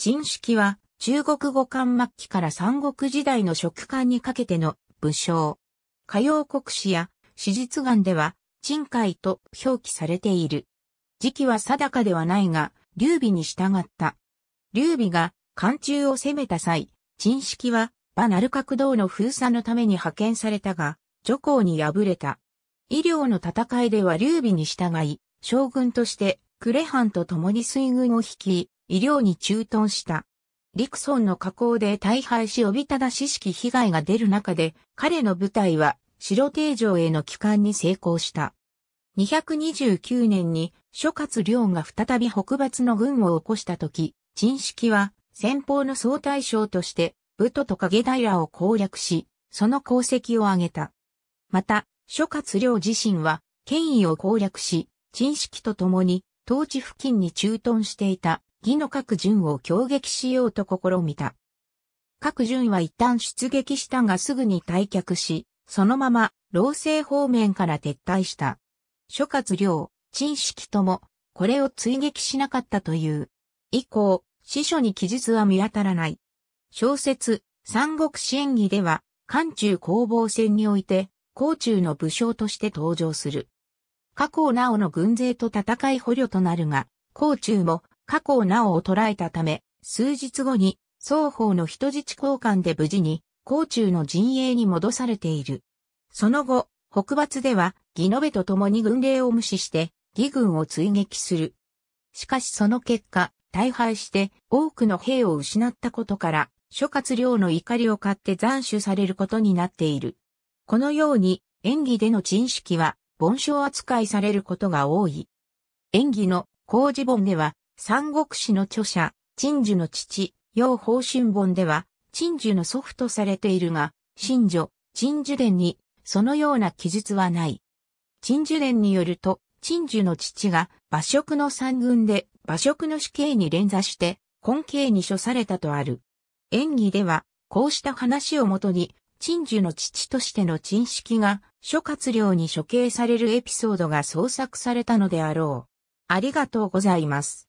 陳式は中国語漢末期から三国時代の食漢にかけての武将。歌謡国史や史実眼では、陳海と表記されている。時期は定かではないが、劉備に従った。劉備が漢中を攻めた際、陳式は馬鳴角道の封鎖のために派遣されたが、徐行に敗れた。医療の戦いでは劉備に従い、将軍として呉藩と共に水軍を率い、医療に駐屯した。リクソンの加工で大敗しおびただし式被害が出る中で、彼の部隊は白定城への帰還に成功した。229年に諸葛亮が再び北伐の軍を起こした時、陳式は先方の総大将として武都と影平を攻略し、その功績を挙げた。また、諸葛亮自身は権威を攻略し、陳式と共に当地付近に駐屯していた義の各順を攻撃しようと試みた。各順は一旦出撃したがすぐに退却し、そのまま、老政方面から撤退した。諸葛亮、陳式とも、これを追撃しなかったという。以降、司書に記述は見当たらない。小説、三国志演義では、関中攻防戦において、甲中の武将として登場する。加工なおの軍勢と戦い捕虜となるが、甲中も加工なおを捕らえたため、数日後に双方の人質交換で無事に甲中の陣営に戻されている。その後、北伐では、義延と共に軍令を無視して、義軍を追撃する。しかしその結果、大敗して多くの兵を失ったことから、諸葛亮の怒りを買って斬首されることになっている。このように、演技での陳式は、盆章扱いされることが多い。演技の工事本では、三国志の著者、陳樹の父、楊方春本では、陳樹の祖父とされているが、新女、陳樹伝に、そのような記述はない。陳樹伝によると、陳樹の父が、馬食の三軍で、馬食の死刑に連座して、根刑に処されたとある。演技では、こうした話をもとに、陳樹の父としての陳式が諸葛亮に処刑されるエピソードが創作されたのであろう。ありがとうございます。